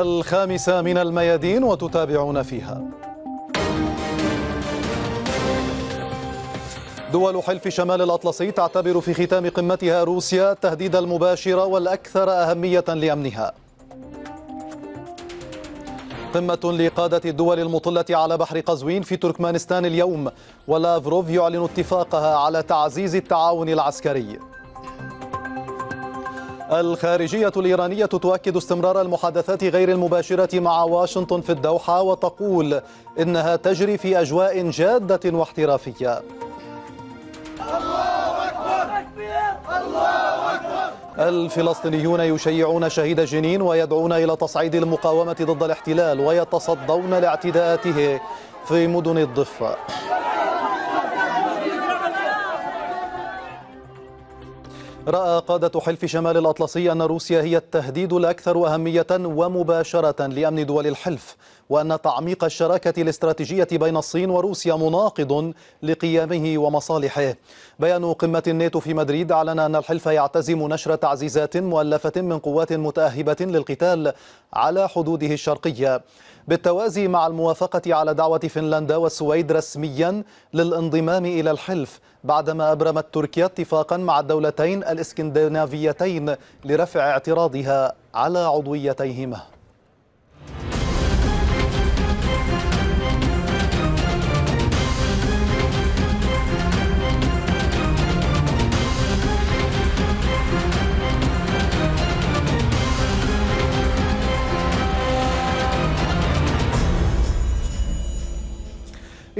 الخامسة من الميادين وتتابعون فيها دول حلف شمال الأطلسي تعتبر في ختام قمتها روسيا التهديد المباشر والأكثر أهمية لأمنها قمة لقادة الدول المطلة على بحر قزوين في تركمانستان اليوم ولافروف يعلن اتفاقها على تعزيز التعاون العسكري الخارجية الإيرانية تؤكد استمرار المحادثات غير المباشرة مع واشنطن في الدوحة وتقول إنها تجري في أجواء جادة واحترافية الله أكبر الله أكبر الفلسطينيون يشيعون شهيد جنين ويدعون إلى تصعيد المقاومة ضد الاحتلال ويتصدون لاعتداءاته في مدن الضفة رأى قادة حلف شمال الأطلسي أن روسيا هي التهديد الأكثر أهمية ومباشرة لأمن دول الحلف وأن تعميق الشراكة الاستراتيجية بين الصين وروسيا مناقض لقيامه ومصالحه بيان قمة الناتو في مدريد أعلن أن الحلف يعتزم نشر تعزيزات مؤلفة من قوات متأهبة للقتال على حدوده الشرقية بالتوازي مع الموافقة على دعوة فنلندا والسويد رسميا للانضمام إلى الحلف بعدما أبرمت تركيا اتفاقا مع الدولتين الإسكندنافيتين لرفع اعتراضها على عضويتيهما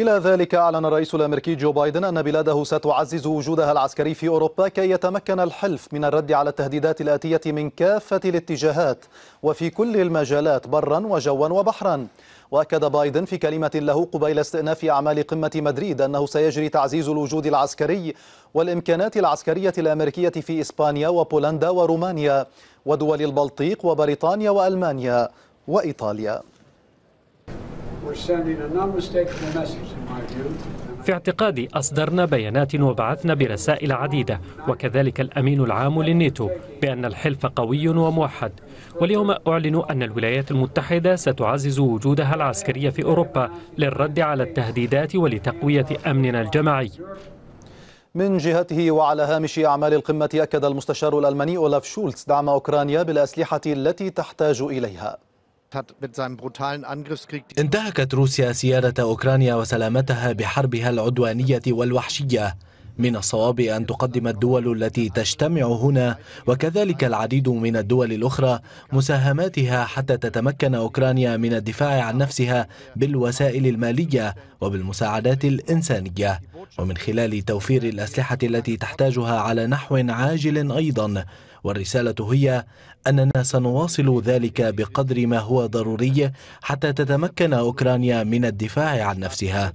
إلى ذلك أعلن الرئيس الأمريكي جو بايدن أن بلاده ستعزز وجودها العسكري في أوروبا كي يتمكن الحلف من الرد على التهديدات الآتية من كافة الاتجاهات وفي كل المجالات برا وجوا وبحرا وأكد بايدن في كلمة له قبيل استئناف أعمال قمة مدريد أنه سيجري تعزيز الوجود العسكري والإمكانات العسكرية الأمريكية في إسبانيا وبولندا ورومانيا ودول البلطيق وبريطانيا وألمانيا وإيطاليا في اعتقادي أصدرنا بيانات وبعثنا برسائل عديدة وكذلك الأمين العام للنيتو بأن الحلف قوي وموحد واليوم أعلن أن الولايات المتحدة ستعزز وجودها العسكري في أوروبا للرد على التهديدات ولتقوية أمننا الجماعي من جهته وعلى هامش أعمال القمة أكد المستشار الألماني أولاف شولتز دعم أوكرانيا بالأسلحة التي تحتاج إليها انتهكت روسيا سيادة أوكرانيا وسلامتها بحربها العدوانية والوحشية من الصواب أن تقدم الدول التي تجتمع هنا وكذلك العديد من الدول الأخرى مساهماتها حتى تتمكن أوكرانيا من الدفاع عن نفسها بالوسائل المالية وبالمساعدات الإنسانية ومن خلال توفير الأسلحة التي تحتاجها على نحو عاجل أيضاً والرسالة هي أننا سنواصل ذلك بقدر ما هو ضروري حتى تتمكن أوكرانيا من الدفاع عن نفسها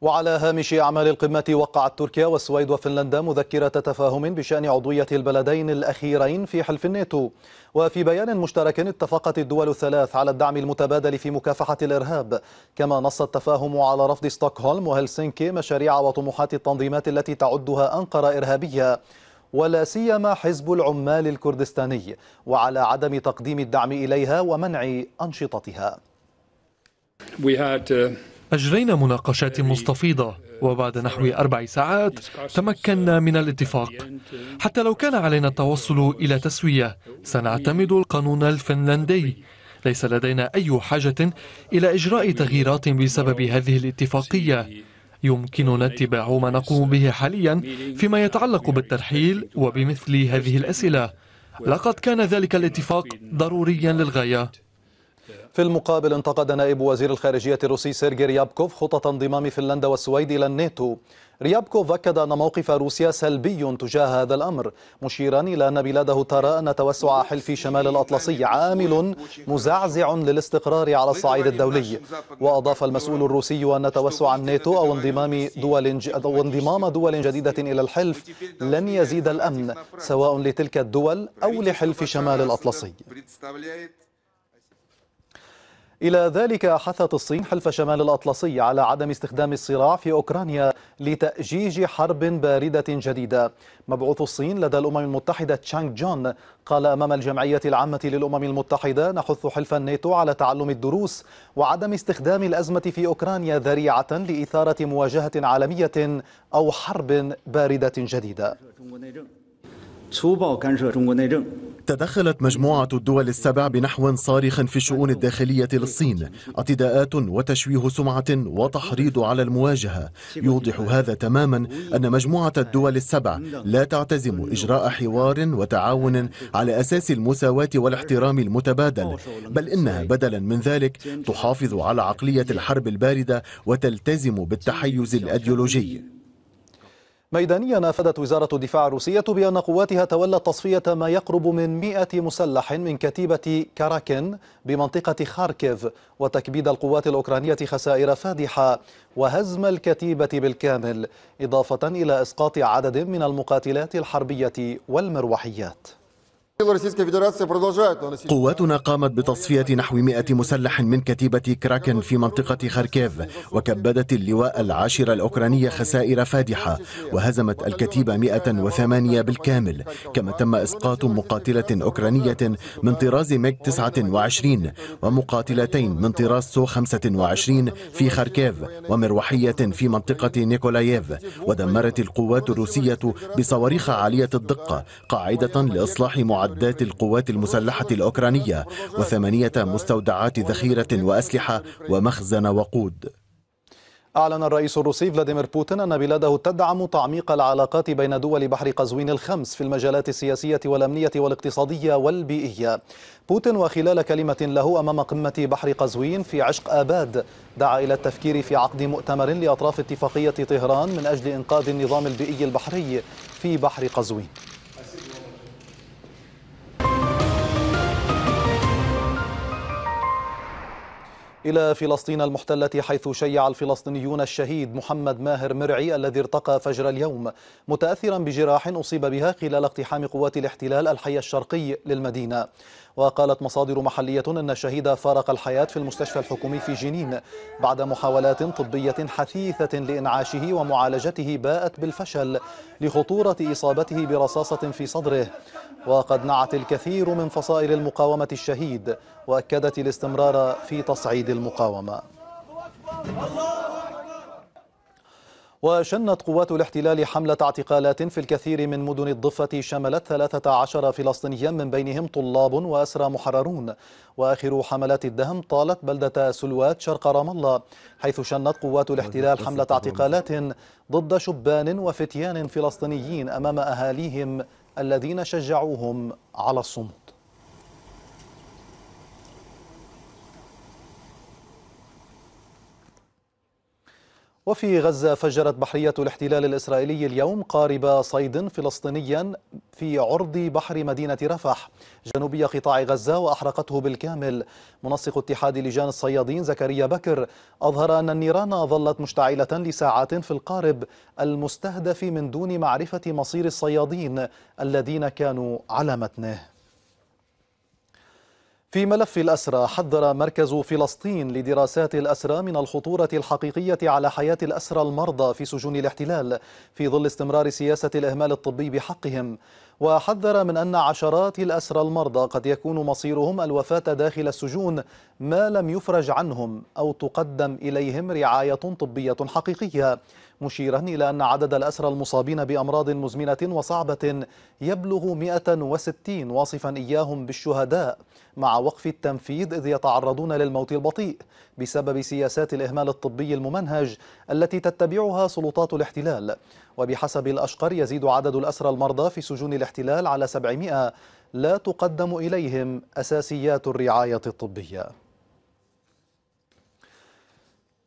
وعلى هامش أعمال القمة وقعت تركيا والسويد وفنلندا مذكرة تفاهم بشأن عضوية البلدين الأخيرين في حلف الناتو وفي بيان مشترك اتفقت الدول الثلاث على الدعم المتبادل في مكافحة الإرهاب كما نص التفاهم على رفض ستوكهولم وهلسنكي مشاريع وطموحات التنظيمات التي تعدها أنقرة إرهابية ولا سيما حزب العمال الكردستاني وعلى عدم تقديم الدعم إليها ومنع أنشطتها uh, أجرينا مناقشات مستفيضة وبعد نحو أربع ساعات تمكنا من الاتفاق حتى لو كان علينا التوصل إلى تسوية سنعتمد القانون الفنلندي ليس لدينا أي حاجة إلى إجراء تغييرات بسبب هذه الاتفاقية يمكننا اتباع ما نقوم به حاليا فيما يتعلق بالترحيل وبمثل هذه الأسئلة لقد كان ذلك الاتفاق ضروريا للغاية في المقابل انتقد نائب وزير الخارجية الروسي سيرجي ريابكوف خطط انضمام فنلندا والسويد إلى الناتو ريابكوف أكد أن موقف روسيا سلبي تجاه هذا الأمر مشيرا إلى أن بلاده ترى أن توسع حلف شمال الأطلسي عامل مزعزع للاستقرار على الصعيد الدولي وأضاف المسؤول الروسي أن توسع الناتو أو انضمام دول, ج... أو انضمام دول جديدة إلى الحلف لن يزيد الأمن سواء لتلك الدول أو لحلف شمال الأطلسي إلى ذلك حثت الصين حلف شمال الأطلسي على عدم استخدام الصراع في أوكرانيا لتأجيج حرب باردة جديدة مبعوث الصين لدى الأمم المتحدة تشانغ جون قال أمام الجمعية العامة للأمم المتحدة نحث حلف الناتو على تعلم الدروس وعدم استخدام الأزمة في أوكرانيا ذريعة لإثارة مواجهة عالمية أو حرب باردة جديدة تدخلت مجموعة الدول السبع بنحو صارخ في الشؤون الداخلية للصين اعتداءات وتشويه سمعة وتحريض على المواجهة يوضح هذا تماما أن مجموعة الدول السبع لا تعتزم إجراء حوار وتعاون على أساس المساواة والاحترام المتبادل بل إنها بدلا من ذلك تحافظ على عقلية الحرب الباردة وتلتزم بالتحيز الأيديولوجي ميدانيا افادت وزاره الدفاع الروسيه بان قواتها تولت تصفيه ما يقرب من 100 مسلح من كتيبه كاراكن بمنطقه خاركيف وتكبيد القوات الاوكرانيه خسائر فادحه وهزم الكتيبه بالكامل اضافه الى اسقاط عدد من المقاتلات الحربيه والمروحيات قواتنا قامت بتصفية نحو 100 مسلح من كتيبة كراكن في منطقة خاركيف وكبدت اللواء العاشرة الأوكرانية خسائر فادحة وهزمت الكتيبة 108 بالكامل كما تم إسقاط مقاتلة أوكرانية من طراز ميك 29 ومقاتلتين من طراز سو 25 في خاركيف ومروحية في منطقة نيكولاييف ودمرت القوات الروسية بصواريخ عالية الدقة قاعدة لإصلاح معادلة معدات القوات المسلحة الأوكرانية وثمانية مستودعات ذخيرة وأسلحة ومخزن وقود أعلن الرئيس الروسي فلاديمير بوتين أن بلاده تدعم تعميق العلاقات بين دول بحر قزوين الخمس في المجالات السياسية والأمنية والاقتصادية والبيئية بوتين وخلال كلمة له أمام قمة بحر قزوين في عشق آباد دعا إلى التفكير في عقد مؤتمر لأطراف اتفاقية طهران من أجل إنقاذ النظام البيئي البحري في بحر قزوين إلى فلسطين المحتلة حيث شيع الفلسطينيون الشهيد محمد ماهر مرعي الذي ارتقى فجر اليوم متأثرا بجراح أصيب بها خلال اقتحام قوات الاحتلال الحي الشرقي للمدينة وقالت مصادر محلية أن الشهيد فارق الحياة في المستشفى الحكومي في جنين بعد محاولات طبية حثيثة لإنعاشه ومعالجته باءت بالفشل لخطورة إصابته برصاصة في صدره وقد نعت الكثير من فصائل المقاومة الشهيد وأكدت الاستمرار في تصعيد المقاومة وشنت قوات الاحتلال حملة اعتقالات في الكثير من مدن الضفة شملت 13 فلسطينيا من بينهم طلاب وأسرى محررون وآخر حملات الدهم طالت بلدة سلوات شرق رام الله حيث شنت قوات الاحتلال حملة اعتقالات ضد شبان وفتيان فلسطينيين أمام أهاليهم الذين شجعوهم على الصمت وفي غزة فجرت بحرية الاحتلال الإسرائيلي اليوم قارب صيد فلسطينيا في عرض بحر مدينة رفح جنوبي قطاع غزة وأحرقته بالكامل منسق اتحاد لجان الصيادين زكريا بكر أظهر أن النيران ظلت مشتعلة لساعات في القارب المستهدف من دون معرفة مصير الصيادين الذين كانوا على متنه في ملف الأسرى حذر مركز فلسطين لدراسات الأسرى من الخطورة الحقيقية على حياة الأسرى المرضى في سجون الاحتلال في ظل استمرار سياسة الإهمال الطبي بحقهم وحذر من أن عشرات الأسرى المرضى قد يكون مصيرهم الوفاة داخل السجون ما لم يفرج عنهم أو تقدم إليهم رعاية طبية حقيقية مشيرا إلى أن عدد الأسرى المصابين بأمراض مزمنة وصعبة يبلغ 160 واصفا إياهم بالشهداء مع وقف التنفيذ إذ يتعرضون للموت البطيء بسبب سياسات الإهمال الطبي الممنهج التي تتبعها سلطات الاحتلال وبحسب الأشقر يزيد عدد الأسرى المرضى في سجون الاحتلال على 700 لا تقدم إليهم أساسيات الرعاية الطبية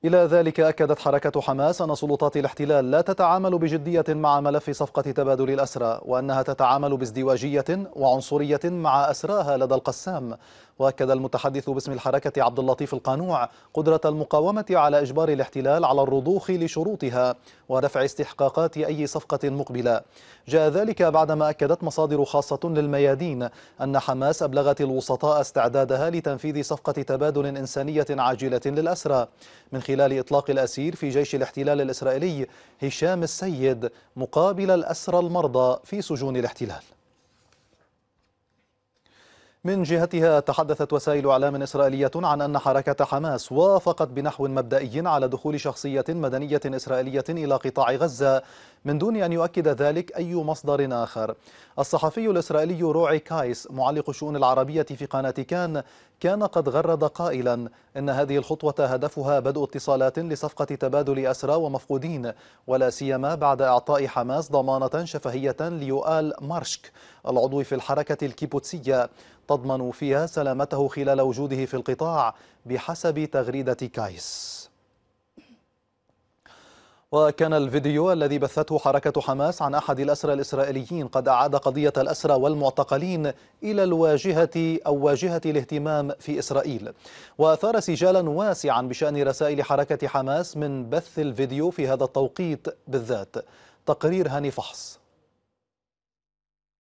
إلى ذلك أكدت حركة حماس أن سلطات الاحتلال لا تتعامل بجدية مع ملف صفقة تبادل الأسرى وأنها تتعامل بازدواجية وعنصرية مع أسراها لدى القسام واكد المتحدث باسم الحركه عبد اللطيف القانوع قدره المقاومه على اجبار الاحتلال على الرضوخ لشروطها ورفع استحقاقات اي صفقه مقبله جاء ذلك بعدما اكدت مصادر خاصه للميادين ان حماس ابلغت الوسطاء استعدادها لتنفيذ صفقه تبادل انسانيه عاجله للاسرى من خلال اطلاق الاسير في جيش الاحتلال الاسرائيلي هشام السيد مقابل الاسرى المرضى في سجون الاحتلال من جهتها تحدثت وسائل اعلام اسرائيليه عن ان حركه حماس وافقت بنحو مبدئي على دخول شخصيه مدنيه اسرائيليه الى قطاع غزه من دون ان يؤكد ذلك اي مصدر اخر. الصحفي الاسرائيلي روعي كايس معلق الشؤون العربيه في قناه كان كان قد غرد قائلا إن هذه الخطوة هدفها بدء اتصالات لصفقة تبادل أسرى ومفقودين ولا سيما بعد إعطاء حماس ضمانة شفهية ليؤال مارشك العضو في الحركة الكيبوتسية تضمن فيها سلامته خلال وجوده في القطاع بحسب تغريدة كايس وكان الفيديو الذي بثته حركة حماس عن أحد الأسرى الإسرائيليين قد أعاد قضية الأسرى والمعتقلين إلى الواجهة أو واجهة الاهتمام في إسرائيل وأثار سجالا واسعا بشأن رسائل حركة حماس من بث الفيديو في هذا التوقيت بالذات تقرير هاني فحص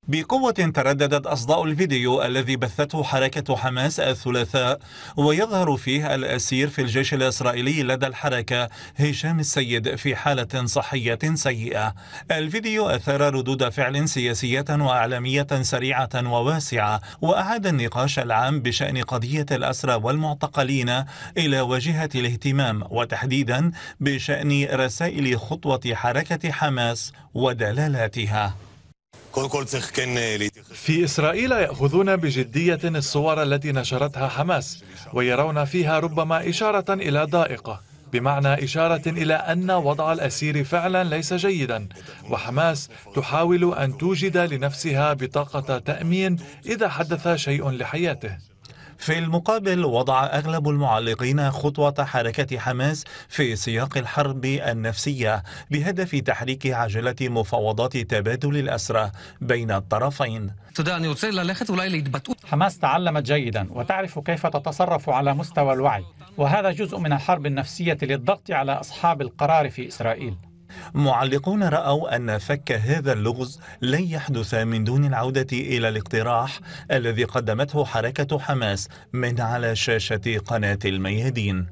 بقوة ترددت أصداء الفيديو الذي بثته حركة حماس الثلاثاء ويظهر فيه الأسير في الجيش الإسرائيلي لدى الحركة هشام السيد في حالة صحية سيئة الفيديو أثار ردود فعل سياسية وإعلامية سريعة وواسعة وأعاد النقاش العام بشأن قضية الأسرى والمعتقلين إلى واجهة الاهتمام وتحديدا بشأن رسائل خطوة حركة حماس ودلالاتها في إسرائيل يأخذون بجدية الصور التي نشرتها حماس ويرون فيها ربما إشارة إلى ضائقة بمعنى إشارة إلى أن وضع الأسير فعلا ليس جيدا وحماس تحاول أن توجد لنفسها بطاقة تأمين إذا حدث شيء لحياته في المقابل وضع أغلب المعلقين خطوة حركة حماس في سياق الحرب النفسية بهدف تحريك عجلة مفاوضات تبادل الأسرى بين الطرفين حماس تعلمت جيدا وتعرف كيف تتصرف على مستوى الوعي وهذا جزء من الحرب النفسية للضغط على أصحاب القرار في إسرائيل معلقون رأوا أن فك هذا اللغز لن يحدث من دون العودة إلى الاقتراح الذي قدمته حركة حماس من على شاشة قناة الميادين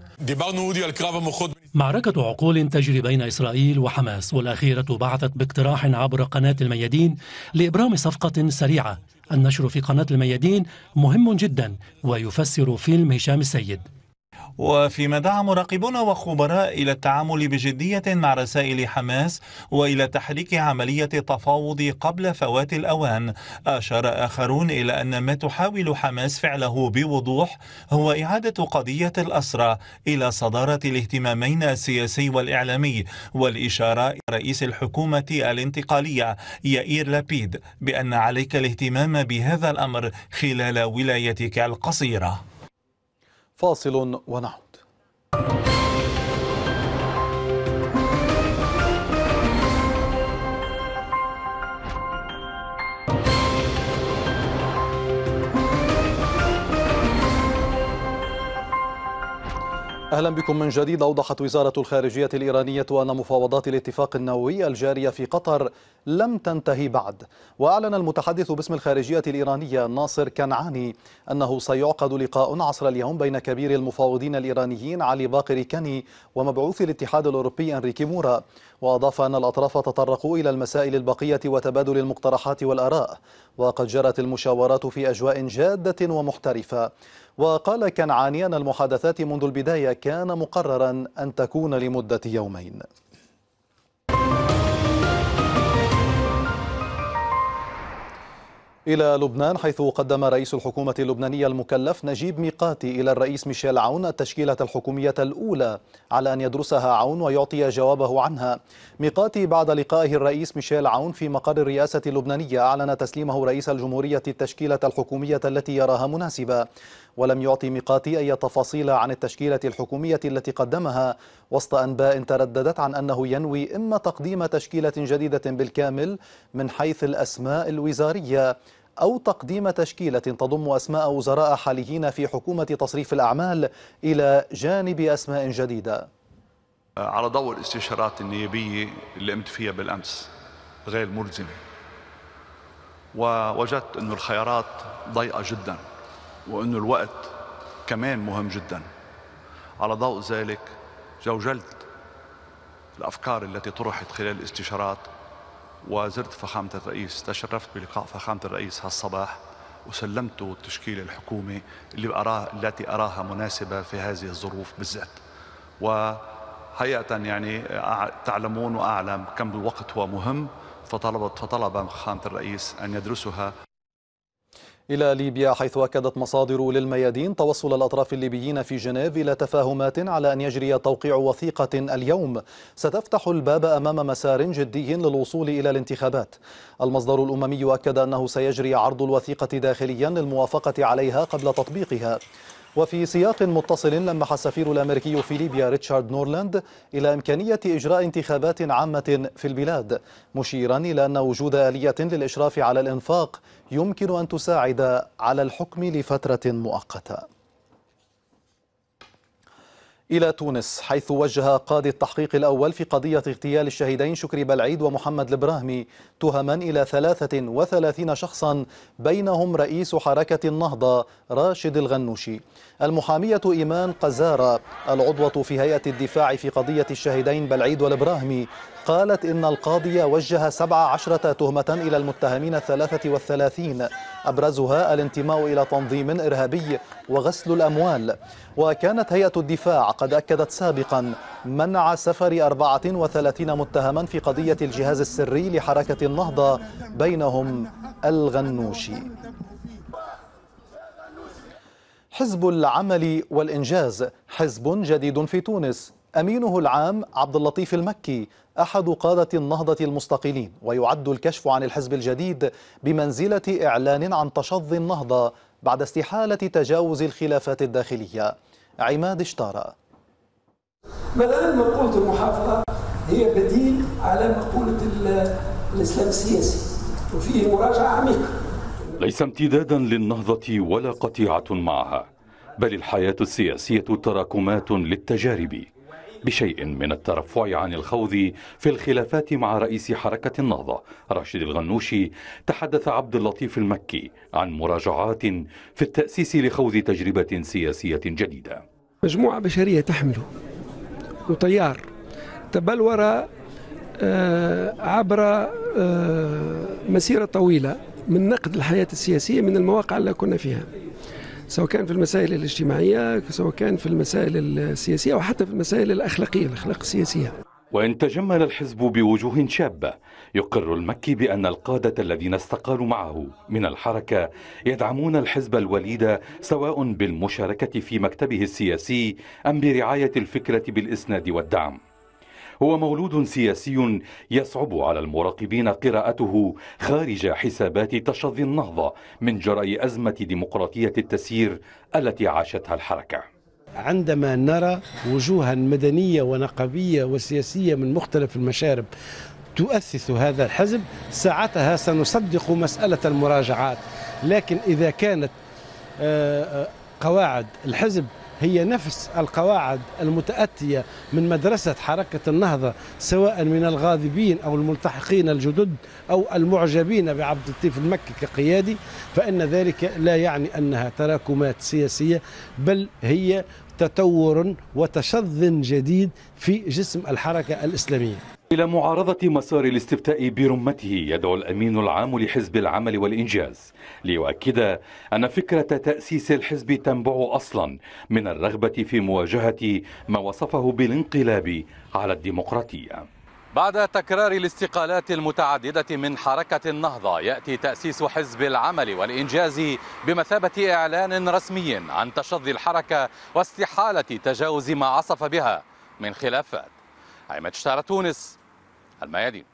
معركة عقول تجري بين إسرائيل وحماس والأخيرة بعثت باقتراح عبر قناة الميادين لإبرام صفقة سريعة النشر في قناة الميادين مهم جدا ويفسر فيلم هشام السيد وفيما دعا مراقبون وخبراء إلى التعامل بجدية مع رسائل حماس وإلى تحريك عملية التفاوض قبل فوات الأوان أشار آخرون إلى أن ما تحاول حماس فعله بوضوح هو إعادة قضية الأسرى إلى صدارة الاهتمامين السياسي والإعلامي والإشارة رئيس الحكومة الانتقالية يائير لابيد بأن عليك الاهتمام بهذا الأمر خلال ولايتك القصيرة فاصل ونعود أهلا بكم من جديد أوضحت وزارة الخارجية الإيرانية أن مفاوضات الاتفاق النووي الجارية في قطر لم تنتهي بعد وأعلن المتحدث باسم الخارجية الإيرانية ناصر كنعاني أنه سيعقد لقاء عصر اليوم بين كبير المفاوضين الإيرانيين علي باقر كني ومبعوث الاتحاد الأوروبي أنريكي مورا وأضاف أن الأطراف تطرقوا إلى المسائل البقية وتبادل المقترحات والآراء وقد جرت المشاورات في أجواء جادة ومحترفة وقال كنعاني أن المحادثات منذ البداية كان مقررا أن تكون لمدة يومين إلى لبنان حيث قدم رئيس الحكومة اللبنانية المكلف نجيب ميقاتي إلى الرئيس ميشيل عون التشكيلة الحكومية الأولى على أن يدرسها عون ويعطي جوابه عنها ميقاتي بعد لقائه الرئيس ميشيل عون في مقر الرئاسة اللبنانية أعلن تسليمه رئيس الجمهورية التشكيلة الحكومية التي يراها مناسبة ولم يعطي ميقاتي أي تفاصيل عن التشكيلة الحكومية التي قدمها وسط أنباء ترددت عن أنه ينوي إما تقديم تشكيلة جديدة بالكامل من حيث الأسماء الوزارية أو تقديم تشكيلة تضم أسماء وزراء حاليين في حكومة تصريف الأعمال إلى جانب أسماء جديدة على ضوء الاستشارات النيابية اللي قمت فيها بالأمس غير ملزمة ووجدت أن الخيارات ضيقة جدا وأن الوقت كمان مهم جدا على ضوء ذلك جوجلت الأفكار التي طرحت خلال الاستشارات وزرت فخامة الرئيس تشرفت بلقاء فخامة الرئيس هالصباح وسلمته تشكيل الحكومة اللي أراه التي أراها مناسبة في هذه الظروف بالذات وحقيقة يعني تعلمون وأعلم كم الوقت هو مهم فطلبت فطلب فخامة الرئيس أن يدرسها إلى ليبيا حيث أكدت مصادر للميادين توصل الأطراف الليبيين في جنيف إلى تفاهمات على أن يجري توقيع وثيقة اليوم ستفتح الباب أمام مسار جدي للوصول إلى الانتخابات المصدر الأممي أكد أنه سيجري عرض الوثيقة داخليا للموافقة عليها قبل تطبيقها وفي سياق متصل لمح السفير الأمريكي في ليبيا ريتشارد نورلاند إلى إمكانية إجراء انتخابات عامة في البلاد مشيرا إلى أن وجود آلية للإشراف على الإنفاق يمكن أن تساعد على الحكم لفترة مؤقتة إلى تونس حيث وجه قاضي التحقيق الأول في قضية اغتيال الشهيدين شكري بلعيد ومحمد البراهمي تهما إلى 33 شخصا بينهم رئيس حركة النهضة راشد الغنوشي المحامية إيمان قزارة العضوة في هيئة الدفاع في قضية الشهيدين بلعيد والبراهمي قالت إن القاضي وجه 17 تهمة إلى المتهمين الثلاثة والثلاثين أبرزها الانتماء إلى تنظيم إرهابي وغسل الأموال وكانت هيئة الدفاع قد أكدت سابقا منع سفر 34 متهما في قضية الجهاز السري لحركة النهضة بينهم الغنوشي حزب العمل والإنجاز حزب جديد في تونس أمينه العام عبد اللطيف المكي أحد قادة النهضة المستقيلين ويعد الكشف عن الحزب الجديد بمنزلة إعلان عن تشظي النهضة بعد استحالة تجاوز الخلافات الداخلية عماد شطارة بل الآن مقولة المحافظة هي بديل على مقولة الإسلام السياسي وفيه مراجعة عميقة ليس امتدادا للنهضة ولا قطيعة معها بل الحياة السياسية تراكمات للتجارب بشيء من الترفع عن الخوض في الخلافات مع رئيس حركة النهضة راشد الغنوشي تحدث عبد اللطيف المكي عن مراجعات في التأسيس لخوض تجربة سياسية جديدة مجموعة بشرية تحمل وطيار تبلور آه، عبر آه، مسيرة طويلة من نقد الحياة السياسية من المواقع اللي كنا فيها سواء كان في المسائل الاجتماعية سواء كان في المسائل السياسية وحتى في المسائل الأخلاقية الأخلاق السياسية وإن تجمل الحزب بوجوه شابة يقر المكي بأن القادة الذين استقالوا معه من الحركة يدعمون الحزب الوليد سواء بالمشاركة في مكتبه السياسي أم برعاية الفكرة بالإسناد والدعم هو مولود سياسي يصعب على المراقبين قراءته خارج حسابات تشظي النهضة من جراء أزمة ديمقراطية التسيير التي عاشتها الحركة عندما نرى وجوها مدنية ونقبية وسياسية من مختلف المشارب تؤسس هذا الحزب ساعتها سنصدق مسألة المراجعات لكن إذا كانت آه، آه، قواعد الحزب هي نفس القواعد المتأتية من مدرسة حركة النهضة سواء من الغاضبين أو الملتحقين الجدد أو المعجبين بعبد اللطيف المكي كقيادي فإن ذلك لا يعني أنها تراكمات سياسية بل هي تطور وتشظ جديد في جسم الحركة الإسلامية إلى معارضة مسار الاستفتاء برمته يدعو الأمين العام لحزب العمل والإنجاز ليؤكد أن فكرة تأسيس الحزب تنبع أصلا من الرغبة في مواجهة ما وصفه بالانقلاب على الديمقراطية بعد تكرار الاستقالات المتعددة من حركة النهضة يأتي تأسيس حزب العمل والإنجاز بمثابة إعلان رسمي عن تشظي الحركة واستحالة تجاوز ما عصف بها من خلافات عماد تونس الميادين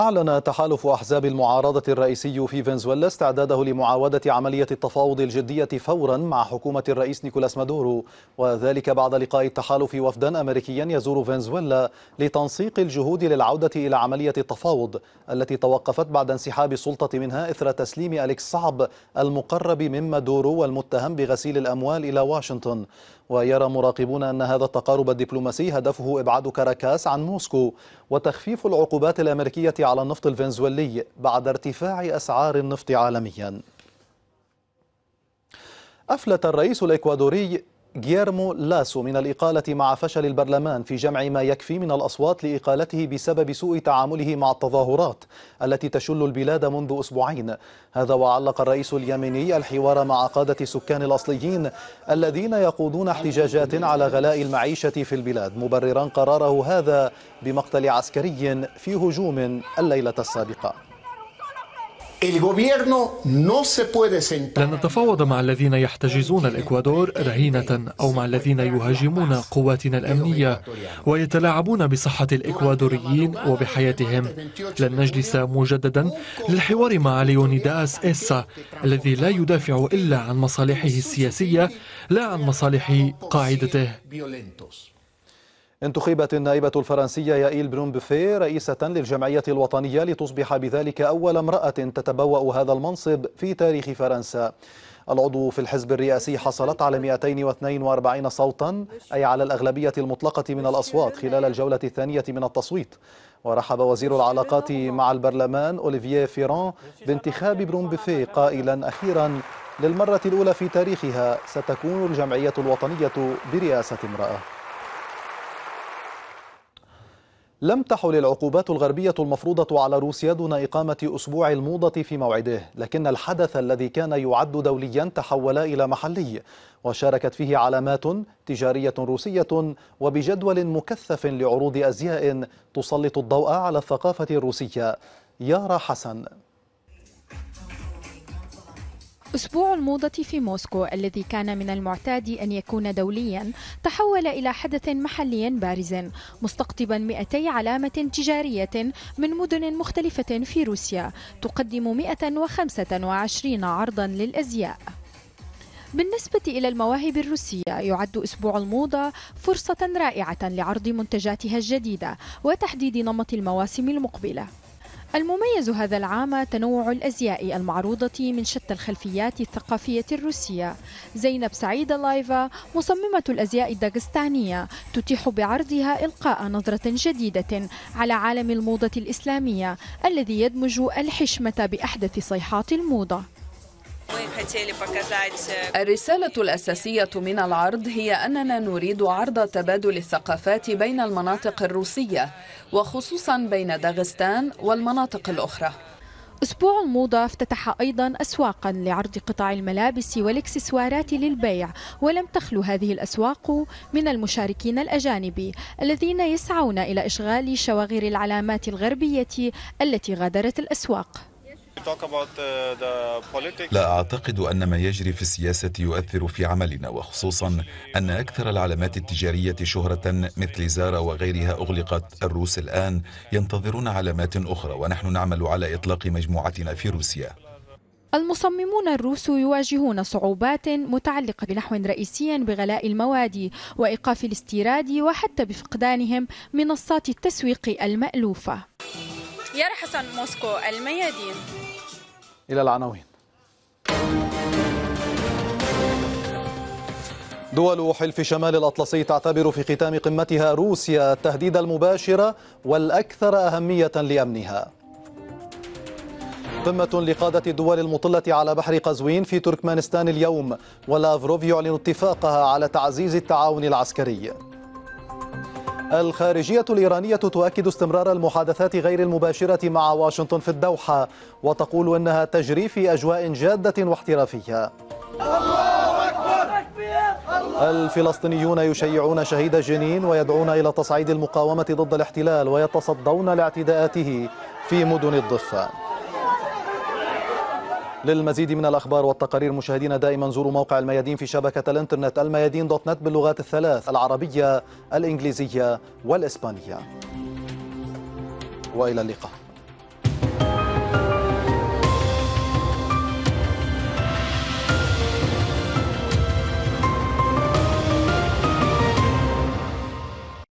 أعلن تحالف أحزاب المعارضة الرئيسي في فنزويلا استعداده لمعاودة عملية التفاوض الجدية فورا مع حكومة الرئيس نيكولاس مادورو وذلك بعد لقاء التحالف وفدا أمريكيا يزور فنزويلا لتنسيق الجهود للعودة إلى عملية التفاوض التي توقفت بعد انسحاب السلطة منها إثر تسليم أليكس صعب المقرب من مادورو والمتهم بغسيل الأموال إلى واشنطن ويرى مراقبون أن هذا التقارب الدبلوماسي هدفه إبعاد كاراكاس عن موسكو وتخفيف العقوبات الأمريكية على النفط الفنزويلي بعد ارتفاع أسعار النفط عالمياً أفلت الرئيس الإكوادوري جيرمو لاسو من الإقالة مع فشل البرلمان في جمع ما يكفي من الأصوات لإقالته بسبب سوء تعامله مع التظاهرات التي تشل البلاد منذ أسبوعين هذا وعلق الرئيس اليمني الحوار مع قادة السكان الأصليين الذين يقودون احتجاجات على غلاء المعيشة في البلاد مبررا قراره هذا بمقتل عسكري في هجوم الليلة السابقة لن نتفاوض مع الذين يحتجزون الإكوادور رهينة أو مع الذين يهاجمون قواتنا الأمنية ويتلاعبون بصحة الإكوادوريين وبحياتهم لن نجلس مجددا للحوار مع ليونيداس إسا الذي لا يدافع إلا عن مصالحه السياسية لا عن مصالح قاعدته انتخبت النائبة الفرنسية يائيل برون بوفيه رئيسة للجمعية الوطنية لتصبح بذلك أول امرأة تتبوأ هذا المنصب في تاريخ فرنسا العضو في الحزب الرئاسي حصلت على 242 صوتا أي على الأغلبية المطلقة من الأصوات خلال الجولة الثانية من التصويت ورحب وزير العلاقات مع البرلمان أوليفييه فيران بانتخاب برون بوفيه قائلا أخيرا للمرة الأولى في تاريخها ستكون الجمعية الوطنية برئاسة امرأة لم تحل العقوبات الغربية المفروضة على روسيا دون إقامة أسبوع الموضة في موعده لكن الحدث الذي كان يعد دوليا تحول إلى محلي وشاركت فيه علامات تجارية روسية وبجدول مكثف لعروض أزياء تسلط الضوء على الثقافة الروسية يارا حسن أسبوع الموضة في موسكو الذي كان من المعتاد أن يكون دوليا تحول إلى حدث محلي بارز مستقطبا 200 علامة تجارية من مدن مختلفة في روسيا تقدم 125 عرضا للأزياء بالنسبة إلى المواهب الروسية يعد أسبوع الموضة فرصة رائعة لعرض منتجاتها الجديدة وتحديد نمط المواسم المقبلة المميز هذا العام تنوع الأزياء المعروضة من شتى الخلفيات الثقافية الروسية زينب سعيدة لايفا مصممة الأزياء الداغستانية تتيح بعرضها إلقاء نظرة جديدة على عالم الموضة الإسلامية الذي يدمج الحشمة بأحدث صيحات الموضة Э, الرسالة الأساسية من العرض هي أننا نريد عرض تبادل الثقافات بين المناطق الروسية وخصوصا بين داغستان والمناطق الأخرى أسبوع الموضة افتتح أيضا أسواقا لعرض قطع الملابس والإكسسوارات للبيع ولم تخلو هذه الأسواق من المشاركين الأجانب الذين يسعون إلى إشغال شواغر العلامات الغربية التي غادرت الأسواق Uh, لا أعتقد أن ما يجري في السياسة يؤثر في عملنا وخصوصا أن أكثر العلامات التجارية شهرة مثل زارا وغيرها أغلقت الروس الآن ينتظرون علامات أخرى ونحن نعمل على إطلاق مجموعتنا في روسيا المصممون الروس يواجهون صعوبات متعلقة بنحو رئيسي بغلاء المواد وإيقاف الاستيراد وحتى بفقدانهم منصات التسويق المألوفة يا حسن موسكو الميادين إلى العناوين دول حلف شمال الأطلسي تعتبر في ختام قمتها روسيا التهديد المباشر والأكثر أهمية لأمنها قمة لقادة الدول المطلة على بحر قزوين في تركمانستان اليوم ولافروف يعلن اتفاقها على تعزيز التعاون العسكري الخارجية الإيرانية تؤكد استمرار المحادثات غير المباشرة مع واشنطن في الدوحة وتقول إنها تجري في أجواء جادة واحترافية الفلسطينيون يشيعون شهيد جنين ويدعون إلى تصعيد المقاومة ضد الاحتلال ويتصدون لاعتداءاته في مدن الضفة للمزيد من الأخبار والتقارير مشاهدينا دائما زوروا موقع الميادين في شبكة الإنترنت الميادين دوت نت باللغات الثلاث العربية الإنجليزية والإسبانية وإلى اللقاء